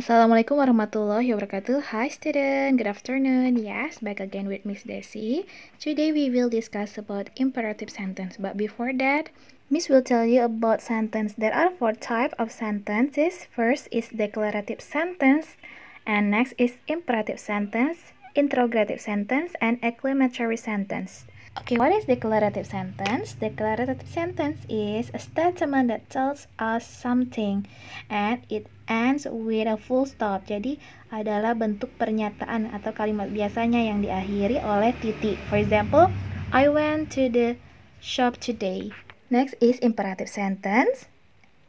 Assalamualaikum warahmatullahi wabarakatuh. Hi student, good afternoon. Yes, back again with Miss Desi. Today we will discuss about imperative sentence. But before that, Miss will tell you about sentence. There are four type of sentences. First is declarative sentence, and next is imperative sentence, interrogative sentence, and exclamatory sentence. Okay, what is declarative sentence? Declarative sentence is a statement that tells us something and it ends with a full stop. Jadi adalah bentuk pernyataan atau kalimat biasanya yang diakhiri oleh titik. For example, I went to the shop today. Next is imperative sentence.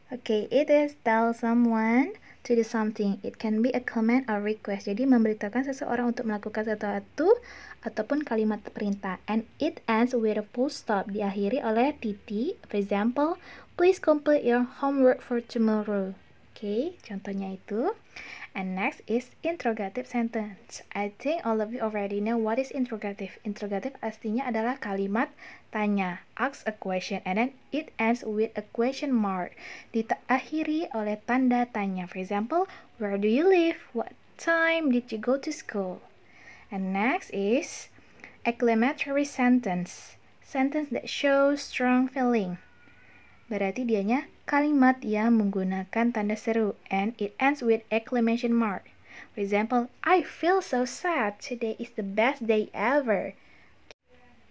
Okay, it is tell someone to do something. It can be a command or request. Jadi memberitakan seseorang untuk melakukan sesuatu ataupun kalimat perintah. And it ends with a full stop. Diakhiri oleh titik. For example, please complete your homework for tomorrow. Oke, okay, contohnya itu. And next is interrogative sentence. I think all of you already know what is interrogative. Interrogative artinya adalah kalimat tanya, ask a question, and then it ends with a question mark. Diakhiri oleh tanda tanya. For example, where do you live? What time did you go to school? And next is exclamatory sentence. Sentence that shows strong feeling berarti dianya kalimat yang menggunakan tanda seru and it ends with exclamation mark. For example, I feel so sad. Today is the best day ever.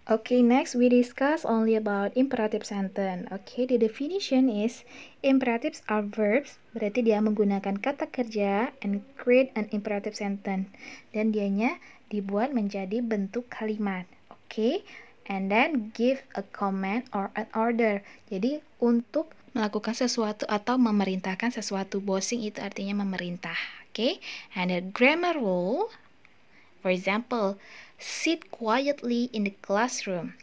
Okay, next we discuss only about imperative sentence. Okay, the definition is imperatives are verbs, berarti dia menggunakan kata kerja and create an imperative sentence. Dan dianya dibuat menjadi bentuk kalimat. Okay, and then give a command or an order. Jadi untuk melakukan sesuatu atau memerintahkan sesuatu bossing itu artinya memerintah. Oke, okay? and the grammar rule for example, sit quietly in the classroom.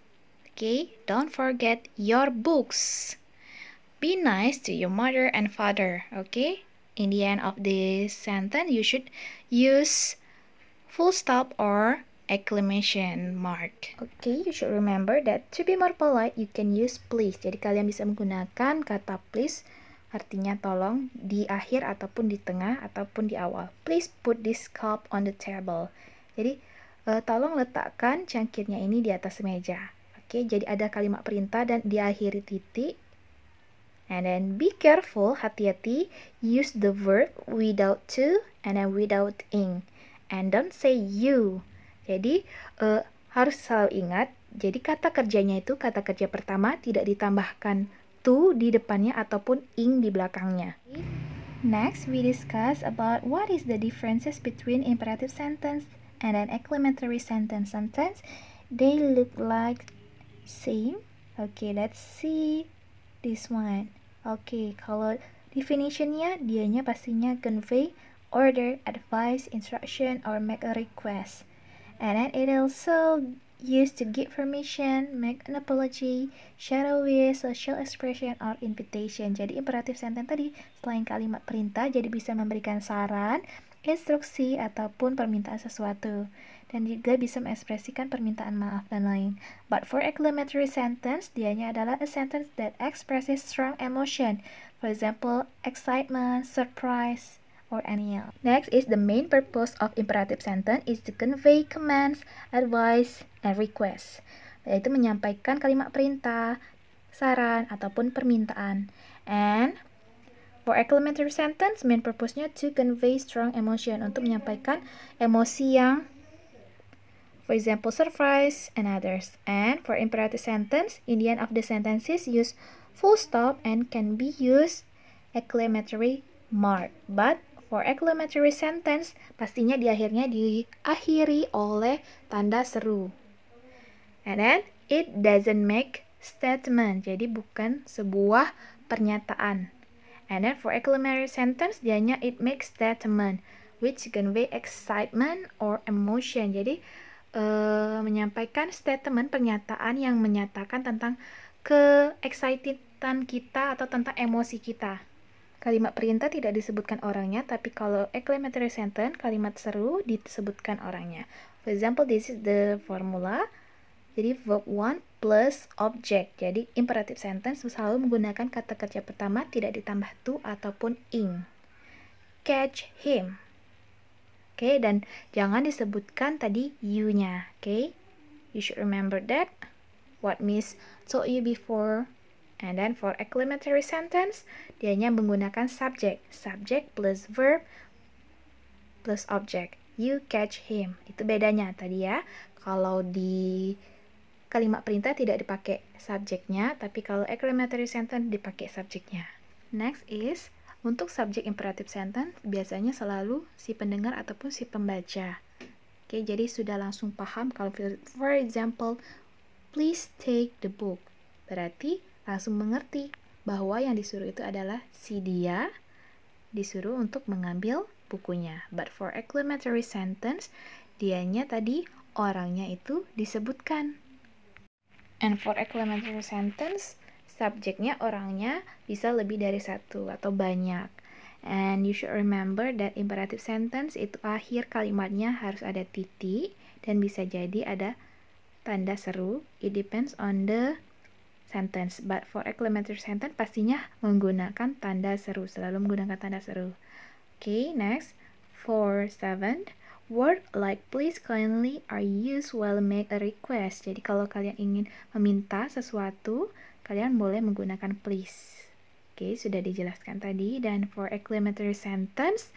Okay, don't forget your books. Be nice to your mother and father. Okay, in the end of this sentence, you should use full stop or exclamation mark. Okay, you should remember that to be more polite, you can use please. Jadi kalian bisa menggunakan kata please artinya tolong di akhir ataupun di tengah ataupun di awal. Please put this cup on the table. Jadi uh, tolong letakkan cangkirnya ini di atas meja. Oke, okay, jadi ada kalimat perintah dan diakhiri titik. And then be careful, hati-hati, use the verb without to and then without ing. And don't say you. Jadi uh, harus selalu ingat, jadi kata kerjanya itu kata kerja pertama tidak ditambahkan to di depannya ataupun ing di belakangnya. Next, we discuss about what is the differences between imperative sentence and an exclamatory sentence. Sometimes they look like same. Okay, let's see this one. Okay, kalau definitionnya dianya pastinya convey order, advice, instruction, or make a request and then it also used to give permission, make an apology, share with social expression, or invitation. Jadi imperatif sentence tadi selain kalimat perintah jadi bisa memberikan saran, instruksi, ataupun permintaan sesuatu. Dan juga bisa mengekspresikan permintaan maaf dan lain. But for exclamatory sentence, dianya adalah a sentence that expresses strong emotion. For example, excitement, surprise, or any else. Next is the main purpose of imperative sentence is to convey commands, advice, and request, yaitu menyampaikan kalimat perintah, saran, ataupun permintaan. And for exclamatory sentence, main purpose-nya to convey strong emotion, untuk menyampaikan emosi yang for example, surprise and others. And for imperative sentence, in the end of the sentences, use full stop and can be used exclamatory mark. But For exclamatory sentence, pastinya di akhirnya diakhiri oleh tanda seru. And then, it doesn't make statement. Jadi bukan sebuah pernyataan. And then for exclamatory sentence, dianya it makes statement which convey excitement or emotion. Jadi uh, menyampaikan statement pernyataan yang menyatakan tentang ke excited kita atau tentang emosi kita. Kalimat perintah tidak disebutkan orangnya, tapi kalau exclamatory sentence, kalimat seru disebutkan orangnya. For example, this is the formula. Jadi verb one plus object. Jadi imperative sentence selalu menggunakan kata kerja pertama tidak ditambah to ataupun ing. Catch him. Oke, okay, dan jangan disebutkan tadi you-nya. Oke, okay? you should remember that. What Miss told you before. And then for exclamatory sentence, dianya menggunakan subject. Subject plus verb plus object. You catch him. Itu bedanya tadi ya. Kalau di kalimat perintah tidak dipakai subjeknya, tapi kalau exclamatory sentence dipakai subjeknya. Next is untuk subjek imperative sentence biasanya selalu si pendengar ataupun si pembaca. Oke, jadi sudah langsung paham kalau for example, please take the book. Berarti langsung mengerti bahwa yang disuruh itu adalah si dia disuruh untuk mengambil bukunya. But for exclamatory sentence, dianya tadi orangnya itu disebutkan. And for exclamatory sentence, subjeknya orangnya bisa lebih dari satu atau banyak. And you should remember that imperative sentence itu akhir kalimatnya harus ada titik dan bisa jadi ada tanda seru. It depends on the sentence. But for exclamatory sentence pastinya menggunakan tanda seru, selalu menggunakan tanda seru. Oke, okay, next. For seventh, word like please kindly are used while make a request. Jadi kalau kalian ingin meminta sesuatu, kalian boleh menggunakan please. Oke, okay, sudah dijelaskan tadi. Dan for exclamatory sentence,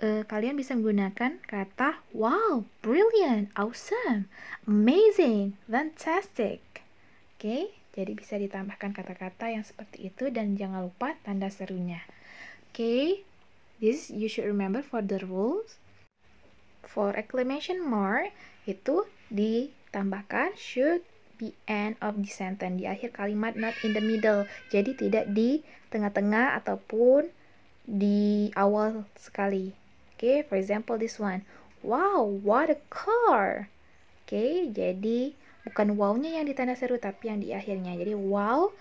uh, kalian bisa menggunakan kata wow, brilliant, awesome, amazing, fantastic. Oke. Okay? Jadi bisa ditambahkan kata-kata yang seperti itu dan jangan lupa tanda serunya. Oke, okay, this you should remember for the rules. For exclamation mark itu ditambahkan should be end of the sentence di akhir kalimat not in the middle. Jadi tidak di tengah-tengah ataupun di awal sekali. Oke, okay, for example this one. Wow, what a car. Oke, okay, jadi bukan wownya yang di tanda seru tapi yang di akhirnya jadi wow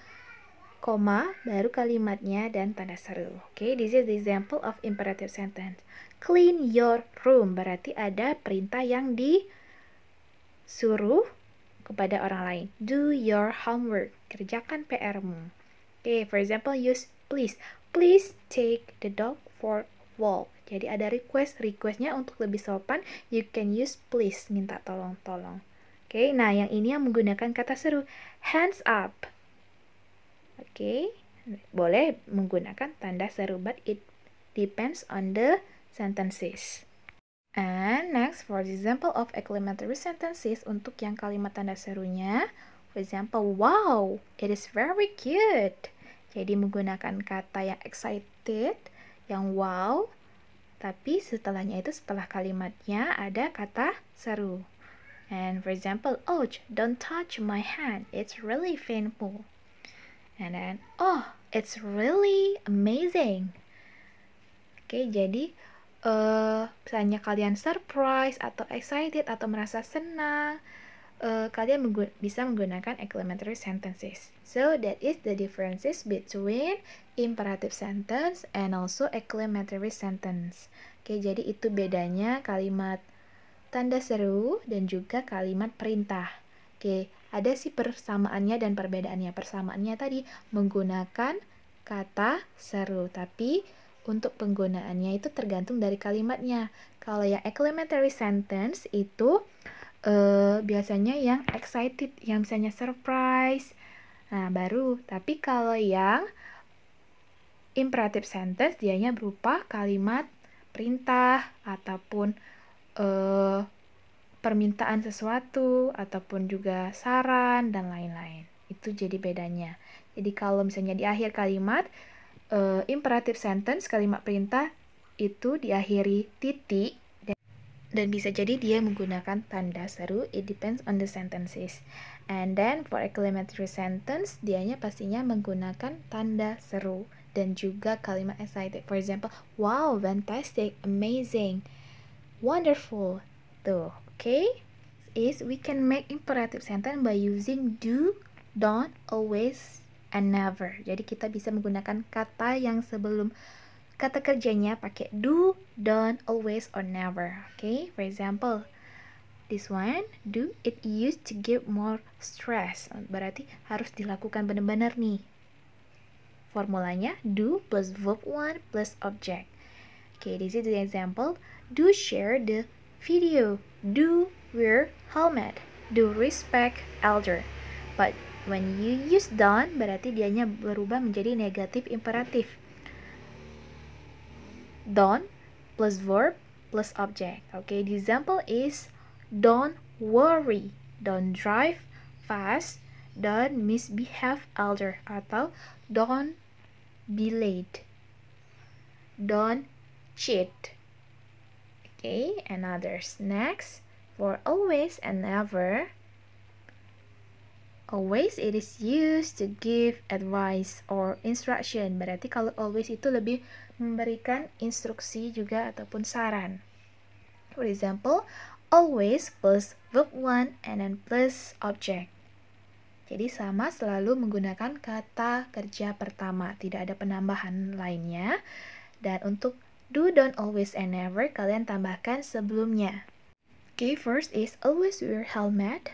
koma baru kalimatnya dan tanda seru oke okay? this is the example of imperative sentence clean your room berarti ada perintah yang disuruh kepada orang lain do your homework kerjakan PR-mu oke okay, for example use please please take the dog for walk jadi ada request requestnya untuk lebih sopan you can use please minta tolong-tolong Oke, okay, nah yang ini yang menggunakan kata seru hands up. Oke, okay, boleh menggunakan tanda seru but it depends on the sentences. And next for example of acclamatory sentences untuk yang kalimat tanda serunya, for example wow, it is very cute. Jadi menggunakan kata yang excited, yang wow, tapi setelahnya itu setelah kalimatnya ada kata seru. And for example, ouch, don't touch my hand, it's really painful. And then, oh, it's really amazing. Oke, okay, jadi uh, misalnya kalian surprise atau excited atau merasa senang, uh, kalian menggu bisa menggunakan exclamatory sentences. So that is the differences between imperative sentence and also exclamatory sentence. Oke, okay, jadi itu bedanya kalimat tanda seru, dan juga kalimat perintah. Oke, ada sih persamaannya dan perbedaannya. Persamaannya tadi menggunakan kata seru, tapi untuk penggunaannya itu tergantung dari kalimatnya. Kalau yang elementary sentence itu uh, biasanya yang excited, yang misalnya surprise. Nah, baru. Tapi kalau yang imperative sentence dianya berupa kalimat perintah ataupun uh, permintaan sesuatu ataupun juga saran dan lain-lain. Itu jadi bedanya. Jadi kalau misalnya di akhir kalimat uh, imperative sentence kalimat perintah itu diakhiri titik dan, dan bisa jadi dia menggunakan tanda seru it depends on the sentences and then for exclamatory sentence dianya pastinya menggunakan tanda seru dan juga kalimat excited for example wow fantastic amazing wonderful. Tuh, oke? Okay? Is we can make imperative sentence by using do, don't, always, and never. Jadi kita bisa menggunakan kata yang sebelum kata kerjanya pakai do, don't, always, or never. Oke, okay? for example, this one do it used to give more stress. Berarti harus dilakukan benar-benar nih. Formulanya do plus verb one plus object. Oke, okay, this is the example. Do share the video. Do wear helmet. Do respect elder. But when you use don't berarti dianya berubah menjadi negatif imperatif. Don plus verb plus object. Okay, the example is don't worry, don't drive fast, don't misbehave elder atau don't be late, don't cheat okay another next for always and never always it is used to give advice or instruction berarti kalau always itu lebih memberikan instruksi juga ataupun saran for example always plus verb one and then plus object jadi sama selalu menggunakan kata kerja pertama, tidak ada penambahan lainnya. Dan untuk do, don't, always, and never kalian tambahkan sebelumnya. Okay, first is always wear helmet,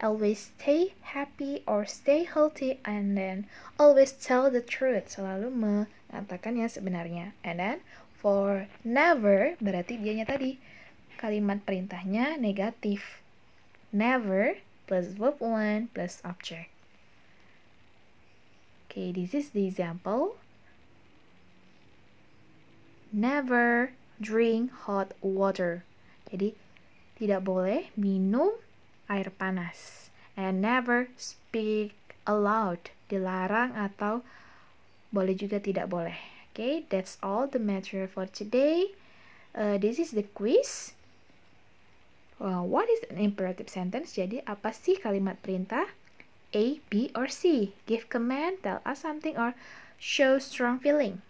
always stay happy or stay healthy, and then always tell the truth, selalu mengatakan yang sebenarnya. And then for never berarti dianya tadi kalimat perintahnya negatif. Never plus verb one plus object. Okay, this is the example never drink hot water. Jadi tidak boleh minum air panas. And never speak aloud. Dilarang atau boleh juga tidak boleh. Okay, that's all the material for today. Uh, this is the quiz. Well, uh, what is an imperative sentence? Jadi, apa sih kalimat perintah? A, B, or C? Give command, tell us something, or show strong feeling.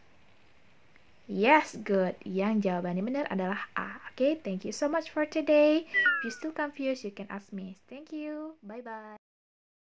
Yes, good. Yang jawabannya benar adalah A. Oke, okay, thank you so much for today. If you still confused, you can ask me. Thank you. Bye-bye.